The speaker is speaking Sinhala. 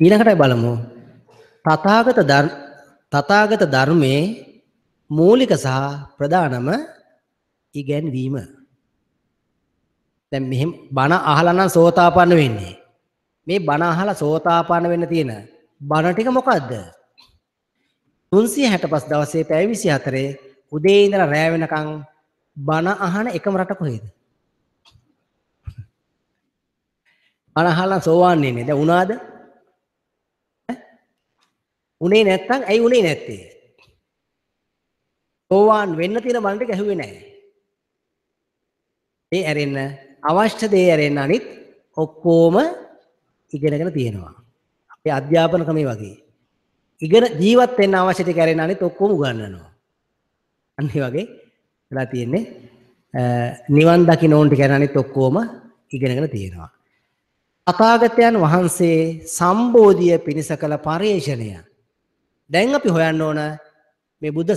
ඊළඟට බලමු. තථාගත තථාගත ධර්මයේ මූලික සහ ප්‍රධානම ඉගැන්වීම. දැන් මෙහෙම බණ අහලා නම් සෝතාපන්න වෙන්නේ. මේ බණ අහලා සෝතාපන්න වෙන්න තියෙන බණ ටික මොකද්ද? 365 දවසේ පැය 24 උදේ ඉඳලා රෑ වෙනකන් බණ අහන එකම රට කොහෙද? බණ අහලා සෝවාන් වෙන්නේ. දැන් උනාද? උනේ නැත්තම් ඇයි උනේ නැත්තේ? සෝවාන් වෙන්න තියෙන බණට ගැහුවේ නැහැ. මේ ඇරෙන්න අවශ්‍ය දේ ඇරෙන්න අනිත් ඔක්කොම ඉගෙනගෙන තියෙනවා. අපේ අධ්‍යාපන ක්‍රමේ වගේ. ඉගෙන ජීවත් වෙන්න අවශ්‍ය ටික ඇරෙන්න අනිත් ඔක්කොම උගන්වනවා. අන්න ඒ වගේ වෙලා තියෙන්නේ නිවන් දකින්න ඕන ටික ඇරෙන්න අනිත් ඔක්කොම ඉගෙනගෙන තියෙනවා. අතාගතයන් වහන්සේ සම්බෝධිය පිණිස කළ පරිේශණය දැන් අපි හොයන්න ඕන මේ බුද්ධ